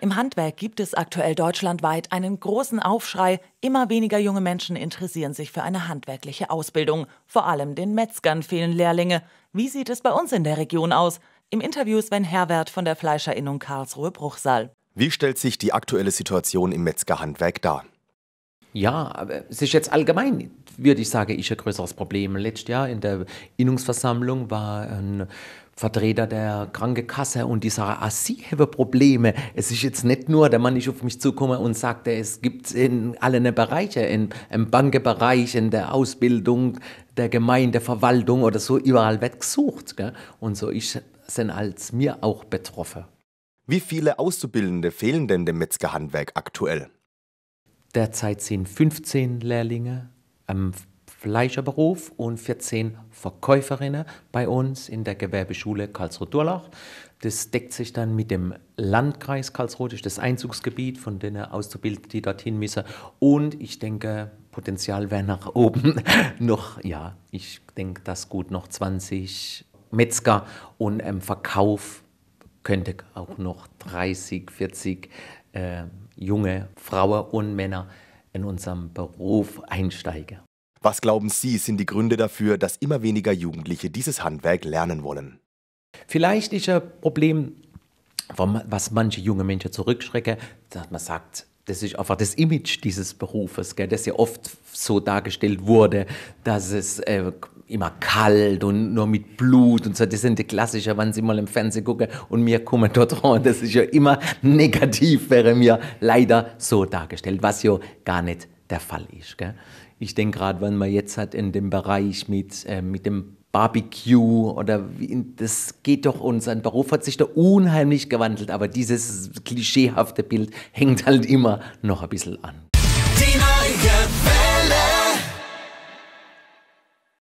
Im Handwerk gibt es aktuell deutschlandweit einen großen Aufschrei. Immer weniger junge Menschen interessieren sich für eine handwerkliche Ausbildung. Vor allem den Metzgern fehlen Lehrlinge. Wie sieht es bei uns in der Region aus? Im Interview Sven Herwert von der Fleischerinnung Karlsruhe Bruchsal. Wie stellt sich die aktuelle Situation im Metzgerhandwerk dar? Ja, aber es ist jetzt allgemein, würde ich sagen, ist ein größeres Problem. Letztes Jahr in der Innungsversammlung war ein Vertreter der Krankenkasse und die sagen, ah, sie haben Probleme. Es ist jetzt nicht nur, der Mann ist auf mich zugekommen und sagt, es gibt in allen Bereichen, in, im Bankenbereich, in der Ausbildung, der Gemeindeverwaltung oder so, überall wird gesucht. Gell? Und so ist, sind als mir auch betroffen. Wie viele Auszubildende fehlen denn dem Metzgerhandwerk aktuell? Derzeit sind 15 Lehrlinge am Fleischerberuf und 14 Verkäuferinnen bei uns in der Gewerbeschule Karlsruhe-Durlach. Das deckt sich dann mit dem Landkreis Karlsruhe, das ist das Einzugsgebiet von den Auszubildenden, die dorthin müssen. Und ich denke, Potenzial wäre nach oben noch, ja, ich denke, dass gut noch 20 Metzger und im ähm, Verkauf könnte auch noch 30, 40 äh, junge Frauen und Männer in unserem Beruf einsteigen. Was glauben Sie, sind die Gründe dafür, dass immer weniger Jugendliche dieses Handwerk lernen wollen? Vielleicht ist ein Problem, was manche junge Menschen zurückschrecken, dass man sagt, das ist einfach das Image dieses Berufes, gell, das ja oft so dargestellt wurde, dass es äh, immer kalt und nur mit Blut und so. Das sind die Klassiker, wenn sie mal im Fernsehen gucken und mir kommen dort rein. Das ist ja immer negativ, wäre mir leider so dargestellt, was ja gar nicht der Fall ist. Gell? Ich denke gerade, wenn man jetzt hat in dem Bereich mit, äh, mit dem Barbecue oder wie, das geht doch uns. Ein Beruf hat sich da unheimlich gewandelt, aber dieses klischeehafte Bild hängt halt immer noch ein bisschen an.